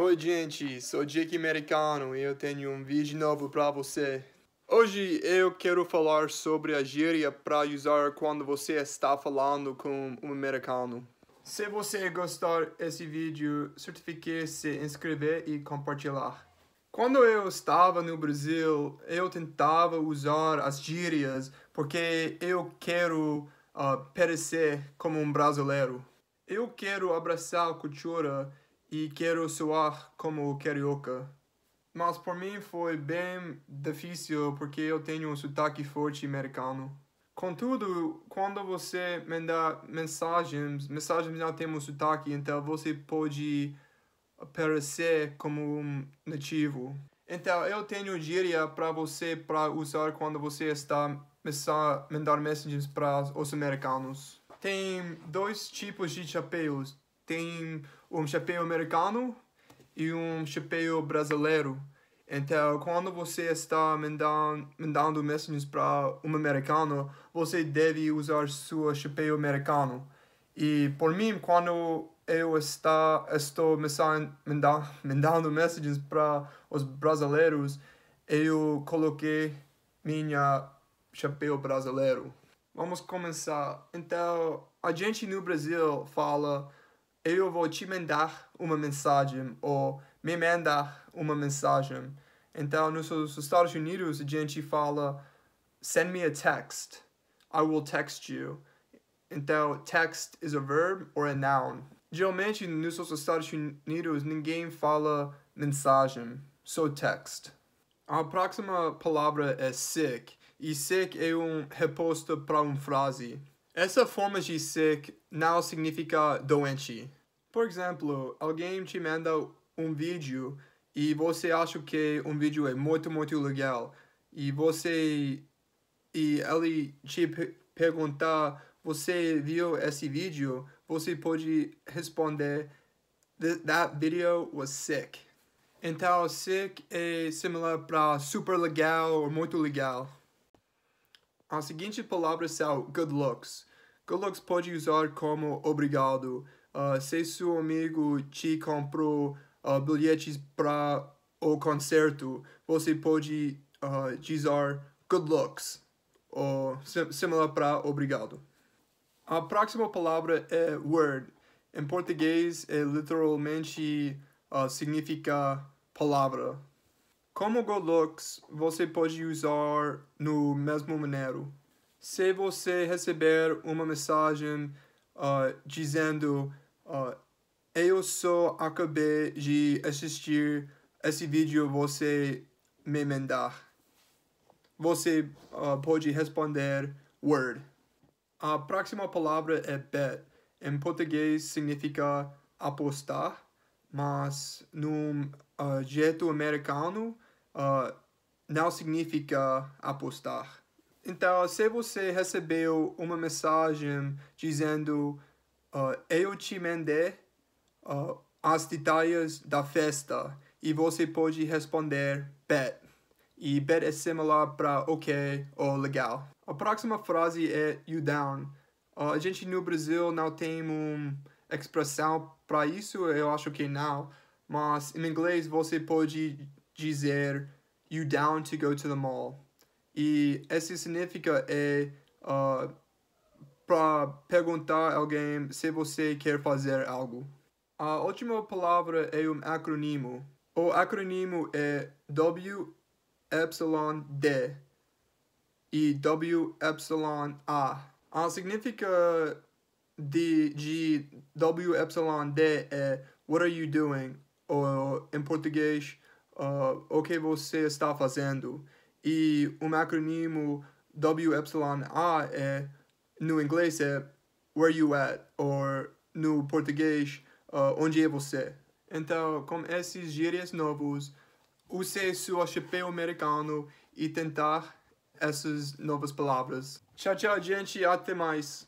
Oi gente, sou Jake Americano e eu tenho um vídeo novo para você. Hoje eu quero falar sobre a gíria para usar quando você está falando com um americano. Se você gostar desse vídeo, certifique-se inscrever e compartilhar. Quando eu estava no Brasil, eu tentava usar as gírias porque eu quero uh, parecer como um brasileiro. Eu quero abraçar a cultura e quero soar como carioca. Mas por mim foi bem difícil porque eu tenho um sotaque forte americano. Contudo, quando você manda mensagens, mensagens não têm um sotaque, então você pode aparecer como um nativo. Então, eu tenho gíria para você para usar quando você está mandar mensagens para os americanos. Tem dois tipos de chapéus. Tem um chapéu americano e um chapéu brasileiro. Então, quando você está mandando, mandando mensagens para um americano, você deve usar seu chapéu americano. E por mim, quando eu está, estou mandando, mandando mensagens para os brasileiros, eu coloquei minha chapéu brasileiro. Vamos começar. Então, a gente no Brasil fala eu vou te mandar uma mensagem ou me mandar uma mensagem. Então, nos Estados Unidos, a gente fala send me a text. I will text you. Então, text is a verb or a noun. Geralmente, nos Estados Unidos, ninguém fala mensagem, só text. A próxima palavra é sick, e sick é um reposto para uma frase. Essa forma de sick não significa doente. Por exemplo, alguém te manda um vídeo e você acha que um vídeo é muito, muito legal e você e ele te perguntar você viu esse vídeo, você pode responder that video was sick. Então, sick é similar para super legal ou muito legal. A seguinte palavra são good looks. Good looks pode usar como obrigado. Uh, se seu amigo te comprou uh, bilhetes para o concerto, você pode uh, dizer good looks ou similar para obrigado. A próxima palavra é word. Em português, é literalmente uh, significa palavra. Como Golux, você pode usar no mesmo maneiro. Se você receber uma mensagem uh, dizendo uh, eu só acabei de assistir esse vídeo, você me mandar. Você uh, pode responder word. A próxima palavra é bet. Em português significa apostar, mas no jeito americano uh, não significa apostar. Então, se você recebeu uma mensagem dizendo uh, eu te mandei uh, as detalhes da festa e você pode responder bet. E bet é similar para ok ou legal. A próxima frase é you down. Uh, a gente no Brasil não tem uma expressão para isso, eu acho que não. Mas em inglês você pode dizer you down to go to the mall. E esse significa é uh, ah, para perguntar a alguém se você quer fazer algo. A última palavra é um acrônimo. O acrônimo é W epsilon D e W epsilon A. A significa de, de W epsilon D é What are you doing? Ou em português, uh, o que você está fazendo. E o um acrônimo WYA é, no inglês é Where You At, ou no português, uh, Onde é Você. Então, com esses gírias novos, use seu chapéu americano e tentar essas novas palavras. Tchau, tchau, gente. Até mais.